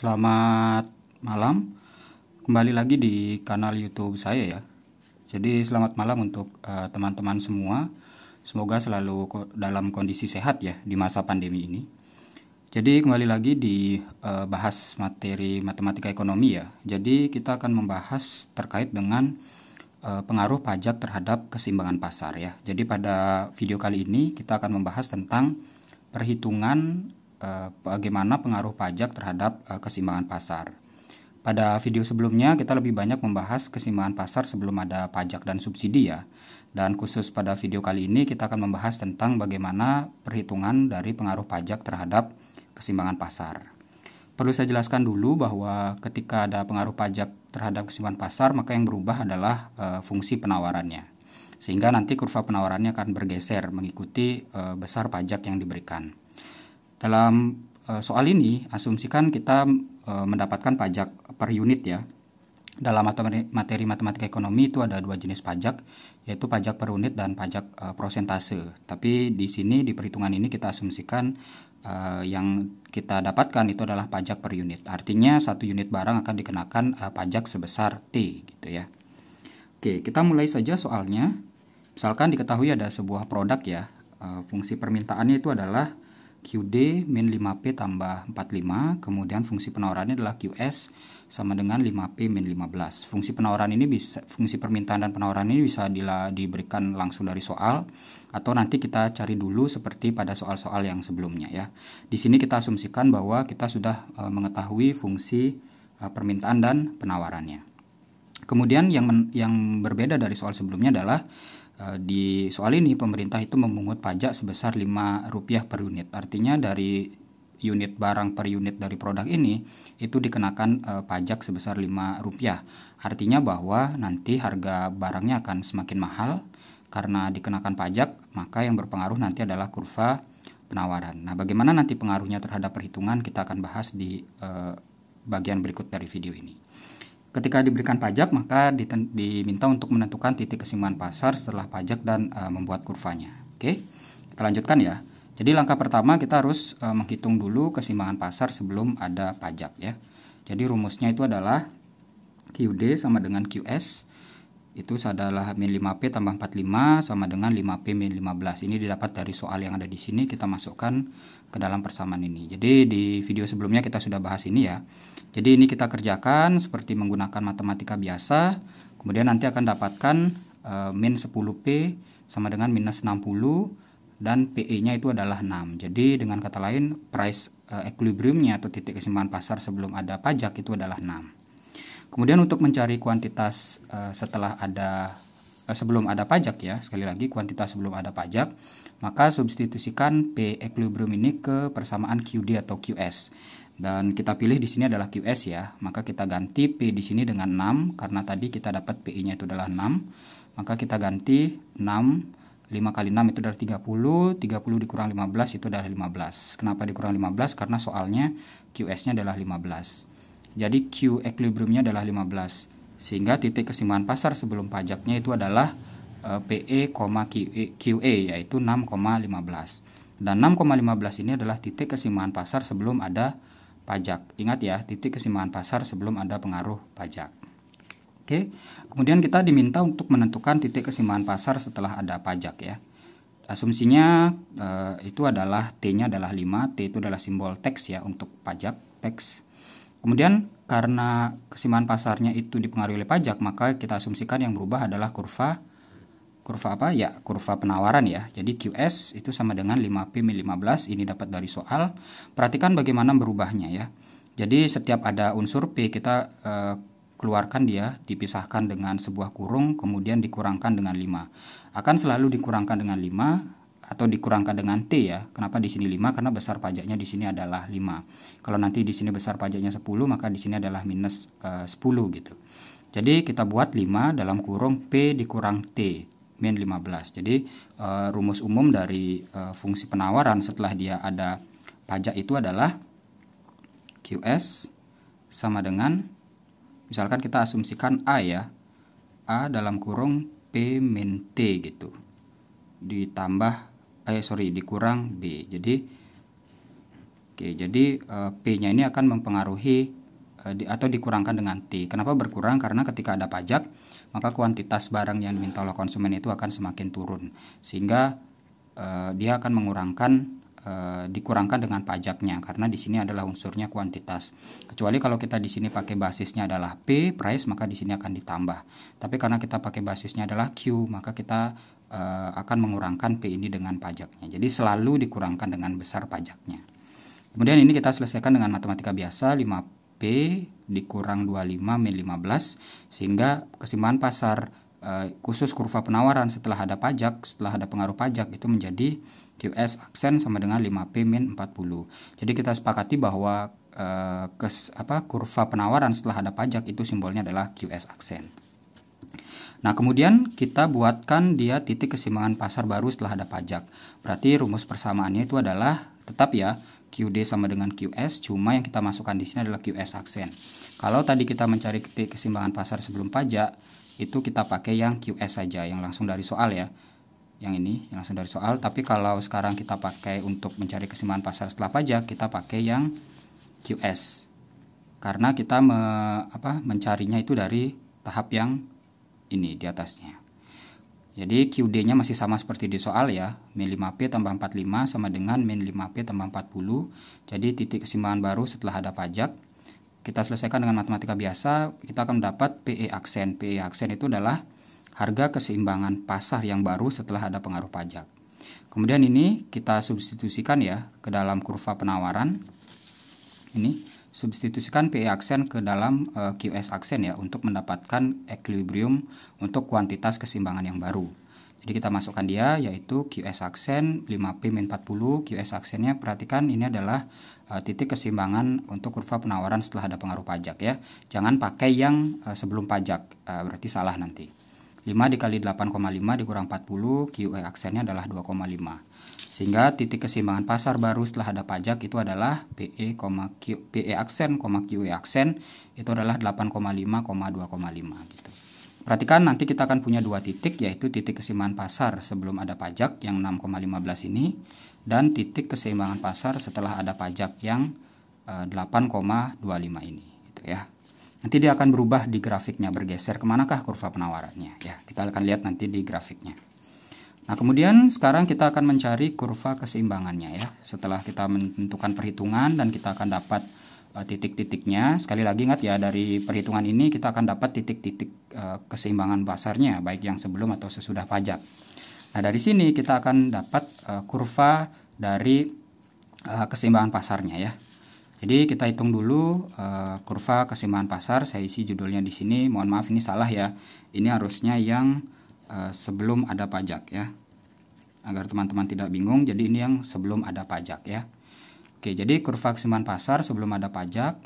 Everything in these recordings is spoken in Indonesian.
Selamat malam. Kembali lagi di kanal YouTube saya ya. Jadi selamat malam untuk eh, teman-teman uh, semua. Semoga selalu ko dalam kondisi sehat ya di masa pandemi ini. Jadi kembali lagi di uh, bahas materi matematika ekonomi ya. Jadi kita akan membahas terkait dengan uh, pengaruh pajak terhadap keseimbangan pasar ya. Jadi pada video kali ini kita akan membahas tentang perhitungan Eh, bagaimana pengaruh pajak terhadap eh, keseimbangan pasar. Pada video sebelumnya kita lebih banyak membahas keseimbangan pasar sebelum ada pajak dan subsidi ya. Dan khusus pada video kali ini kita akan membahas tentang bagaimana perhitungan dari pengaruh pajak terhadap keseimbangan pasar. Perlu saya jelaskan dulu bahwa ketika ada pengaruh pajak terhadap keseimbangan pasar maka yang berubah adalah e, fungsi penawarannya. Sehingga nanti kurva penawarannya akan bergeser mengikuti e, besar pajak yang diberikan. Dalam eh, soal ini, asumsikan kita eh, mendapatkan pajak per unit ya. Dalam materi matematika ekonomi itu ada dua jenis pajak, yaitu pajak per unit dan pajak eh, prosentase. Tapi di sini di perhitungan ini kita asumsikan uh, yang kita dapatkan itu adalah pajak per unit. Artinya satu unit barang akan dikenakan uh, pajak sebesar T gitu ya. Oke, kita mulai saja soalnya. Misalkan diketahui ada sebuah produk ya, uh, fungsi permintaannya itu adalah QD min 5P tambah 45, kemudian fungsi penawarannya adalah QS sama dengan 5P min 15. Fungsi penawaran ini bisa fungsi permintaan dan penawaran ini bisa di, diberikan langsung dari soal atau nanti kita cari dulu seperti pada soal-soal yang sebelumnya ya. Di sini kita asumsikan bahwa kita sudah e, mengetahui fungsi e, permintaan dan penawarannya. Kemudian yang men, yang berbeda dari soal sebelumnya adalah Eh, di soal ini pemerintah itu memungut pajak sebesar lima rupiah per unit. Artinya dari unit barang per unit dari produk ini itu dikenakan e, pajak sebesar lima rupiah. Artinya bahwa nanti harga barangnya akan semakin mahal karena dikenakan pajak, maka yang berpengaruh nanti adalah kurva penawaran. Nah, bagaimana nanti pengaruhnya terhadap perhitungan kita akan bahas di e, bagian berikut dari video ini. Ketika diberikan pajak, maka diminta untuk menentukan titik kesimbangan pasar setelah pajak dan e, membuat kurvanya. Oke, kita lanjutkan ya. Jadi langkah pertama kita harus e, menghitung dulu kesimbangan pasar sebelum ada pajak ya. Jadi rumusnya itu adalah QD sama dengan QS itu adalah min 5P tambah 45 sama dengan 5P min 15. Ini didapat dari soal yang ada di sini kita masukkan ke dalam persamaan ini. Jadi di video sebelumnya kita sudah bahas ini ya. Jadi ini kita kerjakan seperti menggunakan matematika biasa. Kemudian nanti akan dapatkan e, min 10P sama dengan minus 60 dan PE-nya itu adalah 6. Jadi dengan kata lain price e, equilibriumnya atau titik kesimpangan pasar sebelum ada pajak itu adalah 6. Kemudian untuk mencari kuantitas e, setelah ada Eh, sebelum ada pajak ya sekali lagi kuantitas sebelum ada pajak maka substitusikan P equilibrium ini ke persamaan QD atau QS dan kita pilih di sini adalah QS ya maka kita ganti P di sini dengan 6 karena tadi kita dapat PI nya itu adalah 6 maka kita ganti 6 5 kali 6 itu adalah 30 30 dikurang 15 itu adalah 15 kenapa dikurang 15 karena soalnya QS nya adalah 15 jadi Q equilibrium-nya adalah 15 sehingga titik keseimbangan pasar sebelum pajaknya itu adalah eh, PE, e, QE, yaitu 6,15 dan 6,15 ini adalah titik keseimbangan pasar sebelum ada pajak ingat ya titik keseimbangan pasar sebelum ada pengaruh pajak Oke, kemudian kita diminta untuk menentukan titik keseimbangan pasar setelah ada pajak ya. Asumsinya eh, itu adalah T-nya adalah 5, T itu adalah simbol teks ya untuk pajak, teks Kemudian karena kesimpangan pasarnya itu dipengaruhi oleh pajak, maka kita asumsikan yang berubah adalah kurva kurva apa? Ya, kurva penawaran ya. Jadi QS itu sama dengan 5P 15 ini dapat dari soal. Perhatikan bagaimana berubahnya ya. Jadi setiap ada unsur P kita eh, keluarkan dia, dipisahkan dengan sebuah kurung, kemudian dikurangkan dengan 5. Akan selalu dikurangkan dengan 5 atau dikurangkan dengan T ya. Kenapa di sini 5? Karena besar pajaknya di sini adalah 5. Kalau nanti di sini besar pajaknya 10, maka di sini adalah minus e, eh, 10 gitu. Jadi kita buat 5 dalam kurung P dikurang T min 15. Jadi e, rumus umum dari e, fungsi penawaran setelah dia ada pajak itu adalah QS sama dengan misalkan kita asumsikan A ya. A dalam kurung P min T gitu ditambah eh sorry dikurang b jadi oke okay, jadi uh, eh, p nya ini akan mempengaruhi uh, di, atau dikurangkan dengan t kenapa berkurang karena ketika ada pajak maka kuantitas barang yang diminta oleh konsumen itu akan semakin turun sehingga uh, dia akan mengurangkan dikurangkan dengan pajaknya karena di sini adalah unsurnya kuantitas. Kecuali kalau kita di sini pakai basisnya adalah P price maka di sini akan ditambah. Tapi karena kita pakai basisnya adalah Q maka kita Eh, akan mengurangkan P ini dengan pajaknya. Jadi selalu dikurangkan dengan besar pajaknya. Kemudian ini kita selesaikan dengan matematika biasa 5P dikurang 25 min 15 sehingga kesimpangan pasar eh, khusus kurva penawaran setelah ada pajak, setelah ada pengaruh pajak itu menjadi QS aksen sama dengan 5P min 40. Jadi kita sepakati bahwa eh, kes, apa, kurva penawaran setelah ada pajak itu simbolnya adalah QS aksen. Nah, kemudian kita buatkan dia titik kesimbangan pasar baru setelah ada pajak. Berarti rumus persamaannya itu adalah tetap ya QD sama dengan QS, cuma yang kita masukkan di sini adalah QS aksen. Kalau tadi kita mencari titik kesimbangan pasar sebelum pajak, itu kita pakai yang QS saja, yang langsung dari soal ya. Yang ini, yang langsung dari soal. Tapi kalau sekarang kita pakai untuk mencari kesimbangan pasar setelah pajak, kita pakai yang QS. Karena kita me, apa, mencarinya itu dari tahap yang ini di atasnya. Jadi QD-nya masih sama seperti di soal ya, min 5P tambah 45 sama dengan min 5P tambah 40. Jadi titik kesimbangan baru setelah ada pajak. Kita selesaikan dengan matematika biasa, kita akan mendapat PE aksen. PE aksen itu adalah harga keseimbangan pasar yang baru setelah ada pengaruh pajak. Kemudian ini kita substitusikan ya ke dalam kurva penawaran. Ini substitusikan PE aksen ke dalam e, eh, QS aksen ya untuk mendapatkan equilibrium untuk kuantitas keseimbangan yang baru. Jadi kita masukkan dia yaitu QS aksen 5P 40. QS aksennya perhatikan ini adalah uh, titik keseimbangan untuk kurva penawaran setelah ada pengaruh pajak ya. Jangan pakai yang uh, sebelum pajak uh, berarti salah nanti. 5 dikali 8,5 dikurang 40, QE aksennya adalah 2,5. Sehingga titik keseimbangan pasar baru setelah ada pajak itu adalah PE, Q, PE aksen, QE aksen itu adalah 8,5, 2,5 gitu. Perhatikan nanti kita akan punya dua titik yaitu titik keseimbangan pasar sebelum ada pajak yang 6,15 ini dan titik keseimbangan pasar setelah ada pajak yang 8,25 eh, ini gitu ya. Nanti dia akan berubah di grafiknya, bergeser kemanakah kurva penawarannya. Ya, kita akan lihat nanti di grafiknya. Nah, kemudian sekarang kita akan mencari kurva keseimbangannya ya. Setelah kita menentukan perhitungan dan kita akan dapat uh, titik-titiknya. Sekali lagi ingat ya, dari perhitungan ini kita akan dapat titik-titik uh, keseimbangan pasarnya, baik yang sebelum atau sesudah pajak. Nah, dari sini kita akan dapat uh, kurva dari uh, keseimbangan pasarnya ya. Jadi kita hitung dulu uh, kurva keseimbangan pasar. Saya isi judulnya di sini. Mohon maaf ini salah ya. Ini harusnya yang uh, sebelum ada pajak ya. Agar teman-teman tidak bingung. Jadi ini yang sebelum ada pajak ya. Oke, jadi kurva keseimbangan pasar sebelum ada pajak.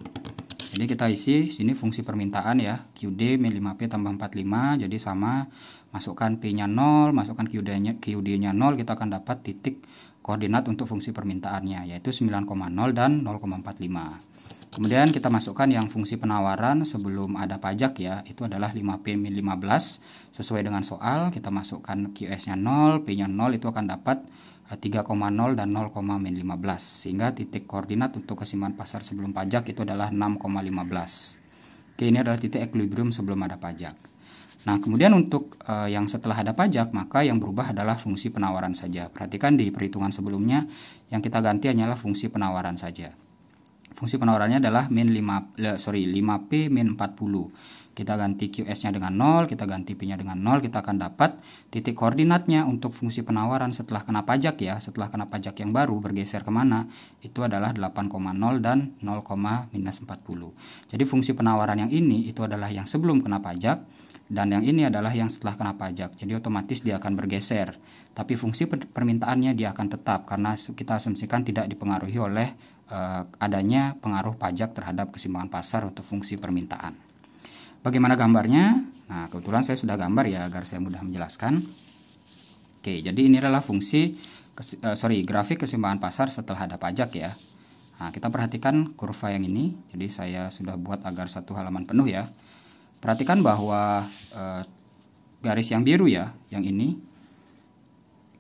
Jadi kita isi sini fungsi permintaan ya. QD 5P tambah 45 jadi sama masukkan P-nya 0, masukkan QD-nya qd 0 kita akan dapat titik koordinat untuk fungsi permintaannya yaitu 9,0 dan 0,45. Kemudian kita masukkan yang fungsi penawaran sebelum ada pajak ya, itu adalah 5P 15 sesuai dengan soal, kita masukkan QS-nya 0, P-nya 0 itu akan dapat 3,0 eh, dan 0,15 sehingga titik koordinat untuk kesimpan pasar sebelum pajak itu adalah 6,15. Oke, ini adalah titik equilibrium sebelum ada pajak. Nah, kemudian untuk uh, yang setelah ada pajak, maka yang berubah adalah fungsi penawaran saja. Perhatikan di perhitungan sebelumnya, yang kita ganti hanyalah fungsi penawaran saja. Fungsi penawarannya adalah min 5 sorry, 5P min 40. Kita ganti QS-nya dengan 0, kita ganti P-nya dengan 0, kita akan dapat titik koordinatnya untuk fungsi penawaran setelah kena pajak ya, setelah kena pajak yang baru bergeser kemana, itu adalah 8,0 dan 0, minus 40. Jadi fungsi penawaran yang ini itu adalah yang sebelum kena pajak, dan yang ini adalah yang setelah kena pajak, jadi otomatis dia akan bergeser. Tapi fungsi permintaannya dia akan tetap karena kita asumsikan tidak dipengaruhi oleh eh, adanya pengaruh pajak terhadap kesimbangan pasar untuk fungsi permintaan. Bagaimana gambarnya? Nah, kebetulan saya sudah gambar ya agar saya mudah menjelaskan. Oke, jadi ini adalah fungsi eh, sorry grafik keseimbangan pasar setelah ada pajak ya. Nah, kita perhatikan kurva yang ini. Jadi saya sudah buat agar satu halaman penuh ya. Perhatikan bahwa uh, garis yang biru ya, yang ini.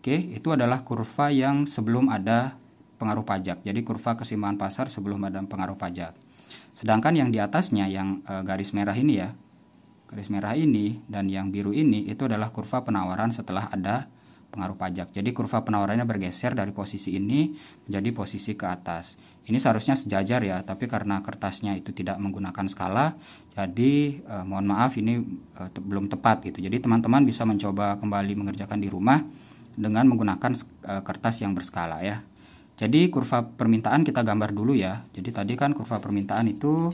Oke, itu adalah kurva yang sebelum ada pengaruh pajak. Jadi kurva kesimpangan pasar sebelum ada pengaruh pajak. Sedangkan yang di atasnya yang eh, garis merah ini ya, garis merah ini dan yang biru ini itu adalah kurva penawaran setelah ada pengaruh pajak. Jadi kurva penawarannya bergeser dari posisi ini menjadi posisi ke atas. Ini seharusnya sejajar ya, tapi karena kertasnya itu tidak menggunakan skala, jadi e, mohon maaf ini e, te belum tepat gitu. Jadi teman-teman bisa mencoba kembali mengerjakan di rumah dengan menggunakan e, kertas yang berskala ya. Jadi kurva permintaan kita gambar dulu ya. Jadi tadi kan kurva permintaan itu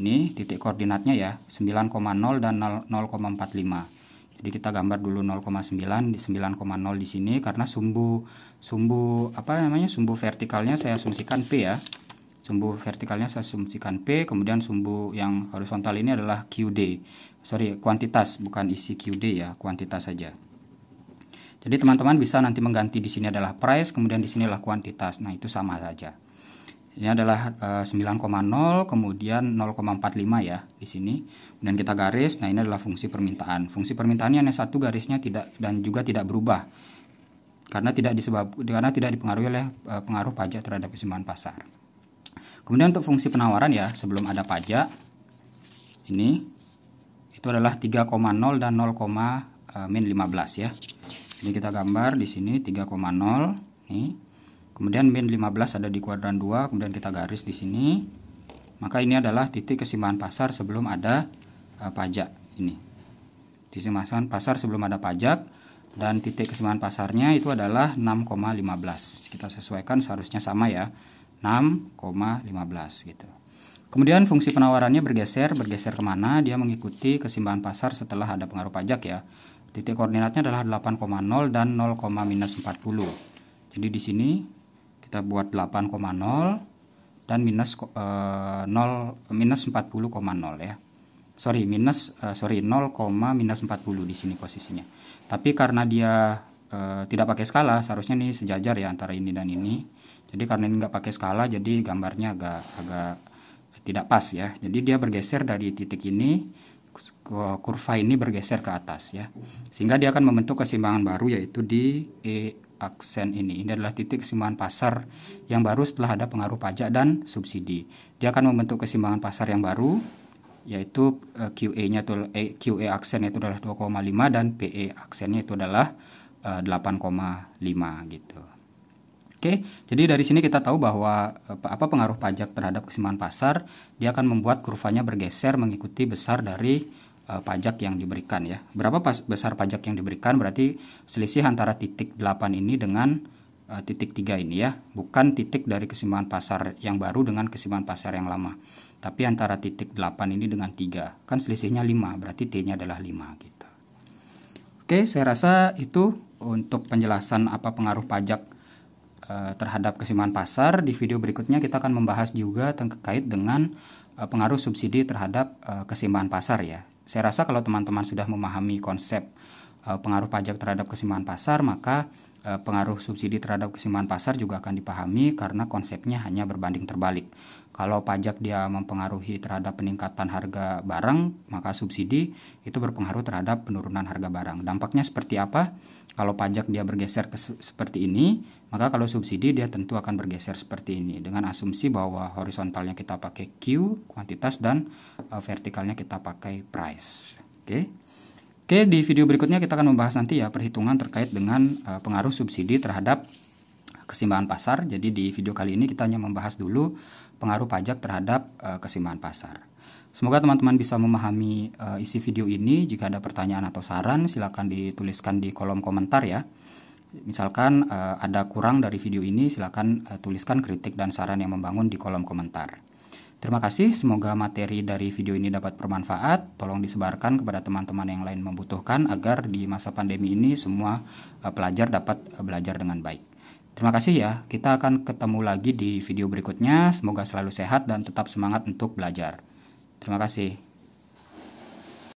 ini titik koordinatnya ya 9,0 dan 0,45. Jadi kita gambar dulu 0,9 di 9,0 di sini karena sumbu sumbu apa namanya sumbu vertikalnya saya asumsikan P ya. Sumbu vertikalnya saya asumsikan P, kemudian sumbu yang horizontal ini adalah QD. Sorry, kuantitas bukan isi QD ya, kuantitas saja. Jadi teman-teman bisa nanti mengganti di sini adalah price, kemudian di sini adalah kuantitas. Nah, itu sama saja. Ini adalah 9,0 eh, kemudian 0,45 ya di sini. Kemudian kita garis. Nah, ini adalah fungsi permintaan. Fungsi permintaannya hanya satu garisnya tidak dan juga tidak berubah. Karena tidak disebab karena tidak dipengaruhi oleh eh, pengaruh pajak terhadap keseimbangan pasar. Kemudian untuk fungsi penawaran ya, sebelum ada pajak ini itu adalah 3,0 dan 0, eh, min 15 ya ini kita gambar di sini 3,0 nih kemudian min 15 ada di kuadran 2 kemudian kita garis di sini maka ini adalah titik kesimpangan pasar sebelum ada uh, pajak ini Di kesimpangan pasar sebelum ada pajak dan titik kesimpangan pasarnya itu adalah 6,15 kita sesuaikan seharusnya sama ya 6,15 gitu kemudian fungsi penawarannya bergeser bergeser kemana dia mengikuti kesimpangan pasar setelah ada pengaruh pajak ya Titik koordinatnya adalah 8,0 dan 0, minus 40. Jadi di sini kita buat 8,0 dan minus eh, 0 minus 40,0 ya. Sorry, minus eh, sorry 0, minus 40 di sini posisinya. Tapi karena dia eh, tidak pakai skala, seharusnya ini sejajar ya antara ini dan ini. Jadi karena ini nggak pakai skala, jadi gambarnya agak agak tidak pas ya. Jadi dia bergeser dari titik ini kurva ini bergeser ke atas ya sehingga dia akan membentuk keseimbangan baru yaitu di E aksen ini ini adalah titik keseimbangan pasar yang baru setelah ada pengaruh pajak dan subsidi dia akan membentuk keseimbangan pasar yang baru yaitu QE nya itu QE aksen itu adalah 2,5 dan PE aksennya itu adalah 8,5 e e, gitu Oke, jadi dari sini kita tahu bahwa eh, apa pengaruh pajak terhadap kesimpangan pasar, dia akan membuat kurvanya bergeser mengikuti besar dari uh, pajak yang diberikan ya. Berapa pas, besar pajak yang diberikan berarti selisih antara titik 8 ini dengan uh, titik 3 ini ya, bukan titik dari kesimpangan pasar yang baru dengan kesimpangan pasar yang lama. Tapi antara titik 8 ini dengan 3, kan selisihnya 5, berarti T-nya adalah 5 gitu. Oke, saya rasa itu untuk penjelasan apa pengaruh pajak Eh, terhadap kesimpangan pasar. Di video berikutnya kita akan membahas juga terkait dengan eh, pengaruh subsidi terhadap eh, kesimpangan pasar ya. Saya rasa kalau teman-teman sudah memahami konsep Eh, pengaruh pajak terhadap keseimbangan pasar, maka eh, pengaruh subsidi terhadap keseimbangan pasar juga akan dipahami karena konsepnya hanya berbanding terbalik. Kalau pajak dia mempengaruhi terhadap peningkatan harga barang, maka subsidi itu berpengaruh terhadap penurunan harga barang. Dampaknya seperti apa? Kalau pajak dia bergeser ke seperti ini, maka kalau subsidi dia tentu akan bergeser seperti ini dengan asumsi bahwa horizontalnya kita pakai Q, kuantitas dan eh, vertikalnya kita pakai price. Oke. Okay? Oke, di video berikutnya kita akan membahas nanti ya perhitungan terkait dengan uh, pengaruh subsidi terhadap kesimbangan pasar. Jadi di video kali ini kita hanya membahas dulu pengaruh pajak terhadap uh, eh, kesimbangan pasar. Semoga teman-teman bisa memahami uh, isi video ini. Jika ada pertanyaan atau saran, silakan dituliskan di kolom komentar ya. Misalkan uh, ada kurang dari video ini, silakan uh, tuliskan kritik dan saran yang membangun di kolom komentar. Terima kasih, semoga materi dari video ini dapat bermanfaat. Tolong disebarkan kepada teman-teman yang lain membutuhkan agar di masa pandemi ini semua eh, pelajar dapat eh, belajar dengan baik. Terima kasih ya, kita akan ketemu lagi di video berikutnya. Semoga selalu sehat dan tetap semangat untuk belajar. Terima kasih.